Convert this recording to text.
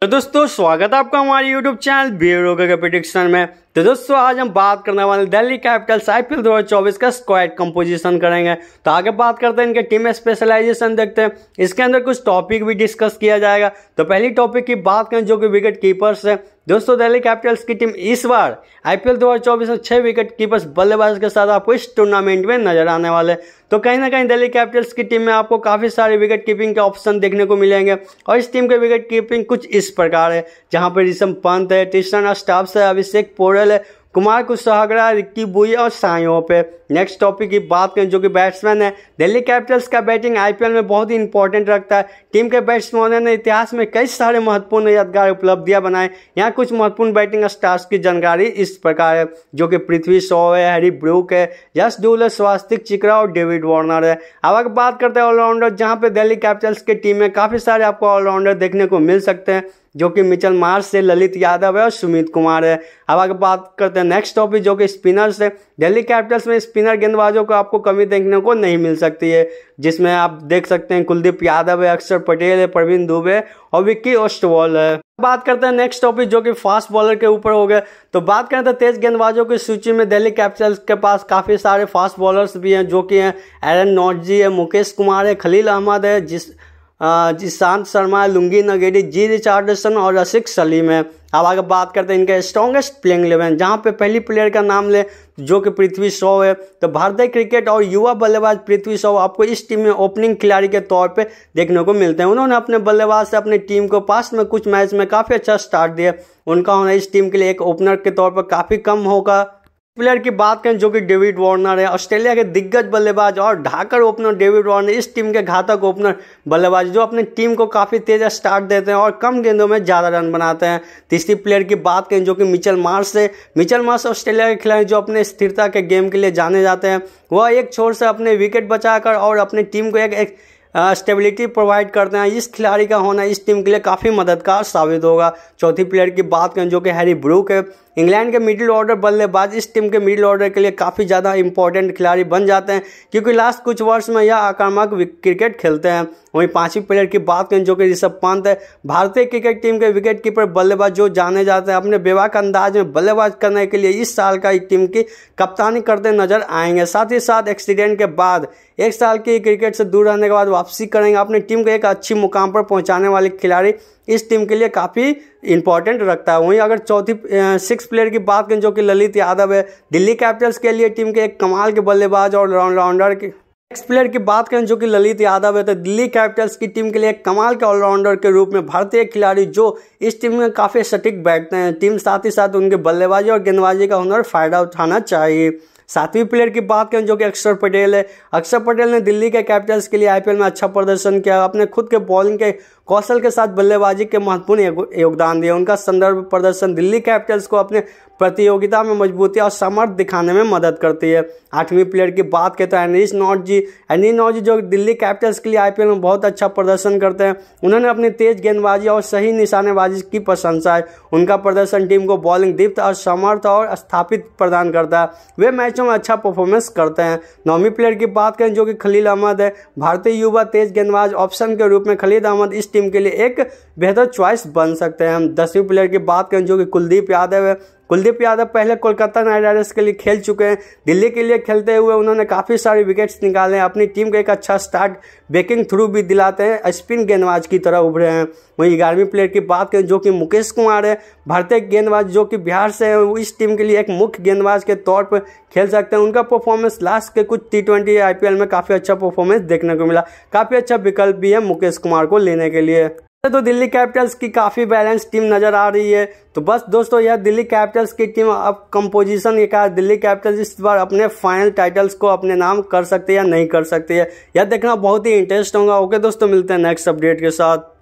तो दोस्तों स्वागत है आपका हमारे YouTube चैनल ब्यूरो के प्रिडिक्शन में तो दोस्तों आज हम बात करने वाले दिल्ली कैपिटल्स आईपीएल 2024 का स्क्वाड कंपोजिशन करेंगे तो आगे बात करते हैं इनके टीम स्पेशलाइजेशन देखते हैं इसके अंदर कुछ टॉपिक भी डिस्कस किया जाएगा तो पहली टॉपिक की बात करें जो कि विकेट कीपर्स है दोस्तों दिल्ली कैपिटल्स की टीम इस बार आईपीएल 2024 में छह विकेट कीपर्स बल्लेबाज के साथ आपको इस टूर्नामेंट में नजर आने वाले तो कहीं ना कहीं दिल्ली कैपिटल्स की टीम में आपको काफ़ी सारे विकेट कीपिंग के ऑप्शन देखने को मिलेंगे और इस टीम के विकेट कीपिंग कुछ इस प्रकार है जहाँ पर ऋषम पंत है ट्रिस्टन स्टाफ्स है अभिषेक पोरल है कुमार कुशवाहा रिक्की बुई और साइयों पे नेक्स्ट टॉपिक की बात करें जो कि बैट्समैन है दिल्ली कैपिटल्स का बैटिंग आईपीएल में बहुत ही इंपॉर्टेंट रखता है टीम के बैट्समैनों ने इतिहास में कई सारे महत्वपूर्ण यादगार उपलब्धियां बनाए यहाँ कुछ महत्वपूर्ण बैटिंग स्टार्स की जानकारी इस प्रकार है जो कि पृथ्वी शॉ है हैरी ब्रूक है यश डूल स्वास्तिक चिकरा और डेविड वार्नर है अब अगर बात करते हैं ऑलराउंडर जहाँ पे दिल्ली कैपिटल्स की टीम में काफ़ी सारे आपको ऑलराउंडर देखने को मिल सकते हैं जो कि मिचल मार्स से ललित यादव है और सुमित कुमार है अब अगर बात करते हैं नेक्स्ट टॉपिक जो कि स्पिनर्स है दिल्ली कैपिटल्स में स्पिनर गेंदबाजों को आपको कमी देखने को नहीं मिल सकती है जिसमें आप देख सकते हैं कुलदीप यादव है अक्षर पटेल है प्रवीण दुबे और विक्की ओस्टवॉल है बात करते हैं नेक्स्ट टॉपिक जो कि फास्ट बॉलर के ऊपर हो गए तो बात करें तो तेज गेंदबाजों की सूची में दिल्ली कैपिटल्स के पास काफ़ी सारे फास्ट बॉलर्स भी हैं जो कि हैं एरन नॉटजी है मुकेश कुमार है खलील अहमद है जिस जिशांत शर्मा है लुंगी नगेडी जी रिचार्डसन और रसिक सलीम है अब आगे बात करते हैं इनका स्ट्रॉन्गेस्ट प्लेइंग इलेवन जहाँ पे पहली प्लेयर का नाम ले जो कि पृथ्वी शॉ है तो भारतीय क्रिकेट और युवा बल्लेबाज पृथ्वी शॉ आपको इस टीम में ओपनिंग खिलाड़ी के तौर पे देखने को मिलते हैं उन्होंने अपने बल्लेबाज से अपनी टीम को पास में कुछ मैच में काफ़ी अच्छा स्टार्ट दिया उनका होना इस टीम के लिए एक ओपनर के तौर पर काफ़ी कम होगा प्लेयर की बात करें जो कि डेविड वार्नर है ऑस्ट्रेलिया के दिग्गज बल्लेबाज और ढाकर ओपनर डेविड वार्नर इस टीम के घातक ओपनर बल्लेबाज जो अपनी टीम को काफ़ी तेज स्टार्ट देते हैं और कम गेंदों में ज़्यादा रन बनाते हैं तीसरी प्लेयर की बात करें जो कि मिचल मार्स है मिचल मार्स ऑस्ट्रेलिया के खिलाड़ी जो अपने स्थिरता के गेम के लिए जाने जाते हैं वह एक छोर से अपने विकेट बचाकर और अपनी टीम को एक, एक स्टेबिलिटी प्रोवाइड करते हैं इस खिलाड़ी का होना इस टीम के लिए काफ़ी मददगार साबित होगा चौथी प्लेयर की बात करें जो कि हैरी ब्रूक है इंग्लैंड के मिडिल ऑर्डर बल्लेबाज इस टीम के मिडिल ऑर्डर के लिए काफ़ी ज़्यादा इंपॉर्टेंट खिलाड़ी बन जाते हैं क्योंकि लास्ट कुछ वर्ष में यह आक्रामक क्रिकेट खेलते हैं वहीं पांचवी प्लेयर की बात करें जो कि ऋषभ पंत है भारतीय क्रिकेट टीम के विकेट कीपर बल्लेबाज जो जाने जाते हैं अपने बेवाक अंदाज में बल्लेबाज करने के लिए इस साल का टीम की कप्तानी करते नजर आएंगे साथ ही साथ एक्सीडेंट के बाद एक साल की क्रिकेट से दूर रहने के बाद वापसी करेंगे अपनी टीम को एक अच्छी मुकाम पर पहुँचाने वाले खिलाड़ी इस टीम के लिए काफ़ी इंपॉर्टेंट रखता है वहीं अगर चौथी सिक्स प्लेयर की बात करें जो कि ललित यादव है दिल्ली कैपिटल्स के लिए टीम के एक कमाल के बल्लेबाज और ऑलराउंडर की नेक्स्ट प्लेयर की बात करें जो कि ललित यादव है तो दिल्ली कैपिटल्स की टीम के लिए कमाल के ऑलराउंडर के रूप में भारतीय खिलाड़ी जो इस टीम में काफ़ी सटीक बैठते हैं टीम साथ ही साथ उनके बल्लेबाजी और गेंदबाजी का हुनर फायदा उठाना चाहिए सातवीं प्लेयर की बात करें जो कि अक्षर पटेल है अक्षर पटेल ने दिल्ली के कैपिटल्स के लिए आईपीएल में अच्छा प्रदर्शन किया अपने खुद के बॉलिंग के कौशल के साथ बल्लेबाजी के महत्वपूर्ण योगदान दिए उनका संदर्भ प्रदर्शन दिल्ली कैपिटल्स को अपने प्रतियोगिता में मजबूती और समर्थ दिखाने में मदद करती है आठवीं प्लेयर की बात करें तो Anrich Nortje Anrich Nortje जो दिल्ली कैपिटल्स के लिए आईपीएल में बहुत अच्छा प्रदर्शन करते हैं उन्होंने अपनी तेज गेंदबाजी और सही निशानेबाजी की प्रशंसा है उनका प्रदर्शन टीम को बॉलिंग दीप्त और समर्थ और स्थापित प्रदान करता है वे मैचों में अच्छा परफॉर्मेंस करते हैं नौवीं प्लेयर की बात करें जो कि खलील अहमद है भारतीय युवा तेज गेंदबाज ऑप्शन के रूप में खलीद अहमद इस टीम के लिए एक बेहतर चॉइस बन सकते हैं हम दसवीं प्लेयर की बात करें जो कि कुलदीप यादव है कुलदीप यादव पहले कोलकाता नाइट राइडर्स के लिए खेल चुके हैं दिल्ली के लिए खेलते हुए उन्होंने काफ़ी सारे विकेट्स निकाले हैं अपनी टीम को एक अच्छा स्टार्ट बैकिंग थ्रू भी दिलाते हैं स्पिन गेंदबाज की तरह उभरे हैं वहीं ग्यारहवीं प्लेयर की बात करें जो कि मुकेश कुमार है भारतीय गेंदबाज जो कि बिहार से है वो इस टीम के लिए एक मुख्य गेंदबाज के तौर पर खेल सकते हैं उनका परफॉर्मेंस लास्ट के कुछ टी ट्वेंटी में काफ़ी अच्छा परफॉर्मेंस देखने को मिला काफ़ी अच्छा विकल्प भी है मुकेश कुमार को लेने के लिए तो, तो दिल्ली कैपिटल्स की काफ़ी बैलेंस टीम नज़र आ रही है तो बस दोस्तों यह दिल्ली कैपिटल्स की टीम अब कंपोजिशन के कारण दिल्ली कैपिटल्स इस बार अपने फाइनल टाइटल्स को अपने नाम कर सकते हैं या नहीं कर सकते हैं यह देखना बहुत ही इंटरेस्ट होगा ओके दोस्तों मिलते हैं नेक्स्ट अपडेट के साथ